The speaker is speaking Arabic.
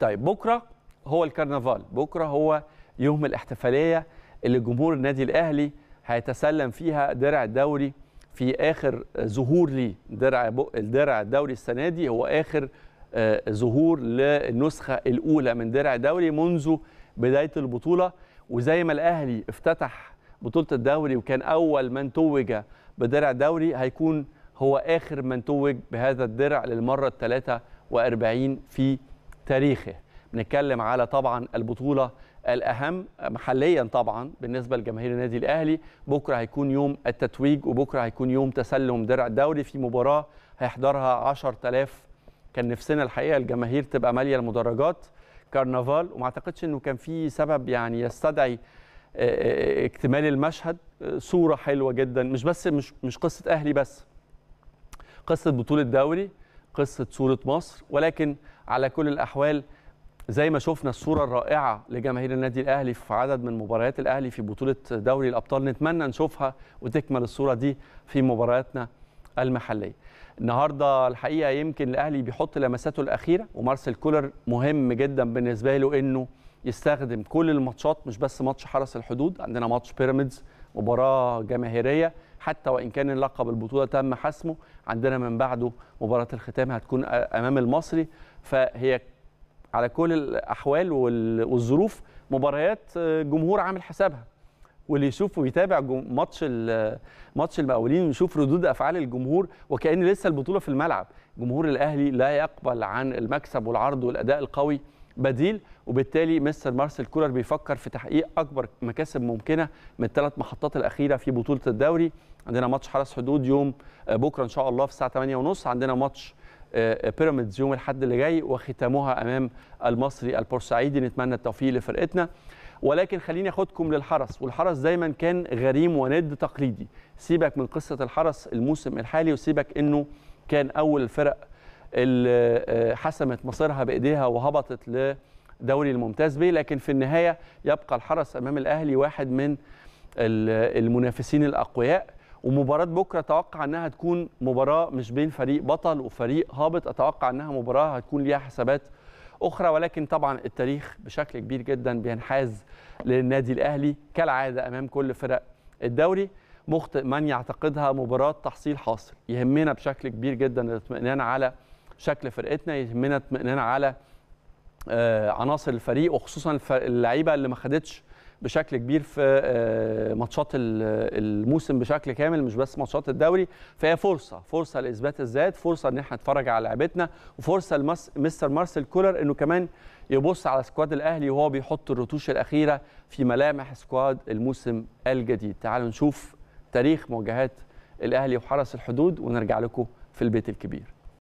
طيب بكره هو الكرنفال بكره هو يوم الاحتفاليه اللي جمهور النادي الاهلي هيتسلم فيها درع الدوري في اخر آه، ظهور ليه درع الدرع الدوري السنه دي هو اخر آه، ظهور للنسخه الاولى من درع الدوري منذ بدايه البطوله وزي ما الاهلي افتتح بطوله الدوري وكان اول من توج بدرع دوري هيكون هو اخر من توج بهذا الدرع للمره ال 43 في تاريخه بنتكلم على طبعا البطولة الأهم محليا طبعا بالنسبة لجماهير النادي الأهلي بكرة هيكون يوم التتويج وبكرة هيكون يوم تسلم درع الدوري في مباراة هيحضرها 10000 كان نفسنا الحقيقة الجماهير تبقى مالية المدرجات كرنفال وما اعتقدش انه كان في سبب يعني يستدعي آه، آه، اكتمال المشهد صورة حلوة جدا مش بس مش مش قصة أهلي بس قصة بطولة دوري قصه صوره مصر ولكن على كل الاحوال زي ما شفنا الصوره الرائعه لجماهير النادي الاهلي في عدد من مباريات الاهلي في بطوله دوري الابطال نتمنى نشوفها وتكمل الصوره دي في مبارياتنا المحليه. النهارده الحقيقه يمكن الاهلي بيحط لمساته الاخيره ومارسيل كولر مهم جدا بالنسبه له انه يستخدم كل الماتشات مش بس ماتش حرس الحدود عندنا ماتش بيراميدز مباراه جماهيريه حتى وان كان اللقب البطوله تم حسمه عندنا من بعده مباراه الختام هتكون امام المصري فهي على كل الاحوال والظروف مباريات آه، جمهور عامل حسابها واللي يشوف ويتابع ماتش ماتش المقاولين ويشوف ردود افعال الجمهور وكان لسه البطوله في الملعب جمهور الاهلي لا يقبل عن المكسب والعرض والاداء القوي بديل وبالتالي مستر مارسيل كولر بيفكر في تحقيق اكبر مكاسب ممكنه من الثلاث محطات الاخيره في بطوله الدوري عندنا ماتش حرس حدود يوم آه، بكره ان شاء الله في الساعه 8:30 عندنا ماتش آه، بيراميدز يوم الاحد اللي جاي وختامها امام المصري البورسعيدي نتمنى التوفيق لفرقتنا ولكن خليني اخدكم للحرس والحرس دايما كان غريم وند تقليدي سيبك من قصه الحرس الموسم الحالي وسيبك انه كان اول فرق اللي آه، حسمت مصيرها بايديها وهبطت لدوري الممتاز بيه لكن في النهايه يبقى الحرس امام الاهلي واحد من المنافسين الاقوياء ومباراه بكره اتوقع انها تكون مباراه مش بين فريق بطل وفريق هابط اتوقع انها مباراه هتكون ليها حسابات اخرى ولكن طبعا التاريخ بشكل كبير جدا بينحاز للنادي الاهلي كالعاده امام كل فرق الدوري مخطئ من يعتقدها مباراه تحصيل حاصل يهمنا بشكل كبير جدا الاطمئنان على شكل فرقتنا يهمنا اطمئنان على آه، عناصر الفريق وخصوصا اللعيبه اللي ما خدتش بشكل كبير في آه، ماتشات الموسم بشكل كامل مش بس ماتشات الدوري فهي فرصه فرصه لاثبات الذات فرصه ان احنا نتفرج على لعبتنا وفرصه لمستر مارسيل كولر انه كمان يبص على سكواد الاهلي وهو بيحط الرتوش الاخيره في ملامح سكواد الموسم الجديد تعالوا نشوف تاريخ مواجهات الاهلي وحرس الحدود ونرجع لكم في البيت الكبير